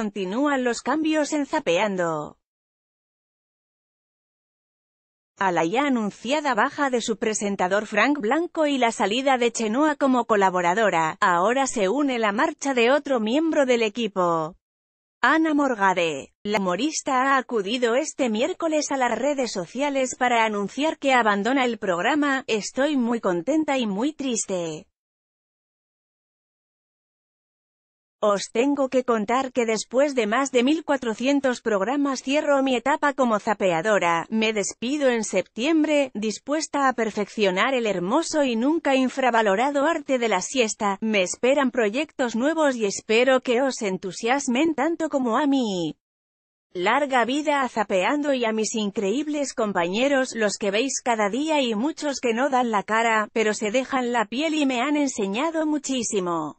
Continúan los cambios en Zapeando. A la ya anunciada baja de su presentador Frank Blanco y la salida de Chenoa como colaboradora, ahora se une la marcha de otro miembro del equipo. Ana Morgade, la humorista ha acudido este miércoles a las redes sociales para anunciar que abandona el programa, estoy muy contenta y muy triste. Os tengo que contar que después de más de 1400 programas cierro mi etapa como zapeadora, me despido en septiembre, dispuesta a perfeccionar el hermoso y nunca infravalorado arte de la siesta, me esperan proyectos nuevos y espero que os entusiasmen tanto como a mí. Larga vida a Zapeando y a mis increíbles compañeros, los que veis cada día y muchos que no dan la cara, pero se dejan la piel y me han enseñado muchísimo.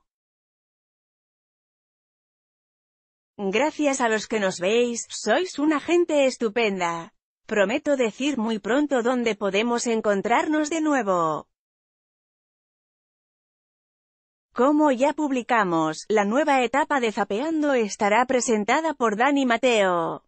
Gracias a los que nos veis, sois una gente estupenda. Prometo decir muy pronto dónde podemos encontrarnos de nuevo. Como ya publicamos, la nueva etapa de Zapeando estará presentada por Dani Mateo.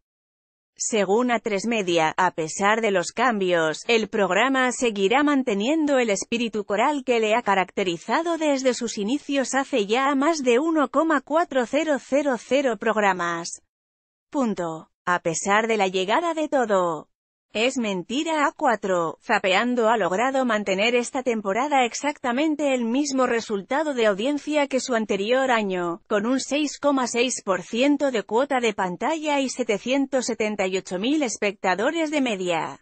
Según a Media, a pesar de los cambios, el programa seguirá manteniendo el espíritu coral que le ha caracterizado desde sus inicios hace ya más de 1,4000 programas. Punto. A pesar de la llegada de todo, es mentira A4, Zapeando ha logrado mantener esta temporada exactamente el mismo resultado de audiencia que su anterior año, con un 6,6% de cuota de pantalla y 778.000 espectadores de media.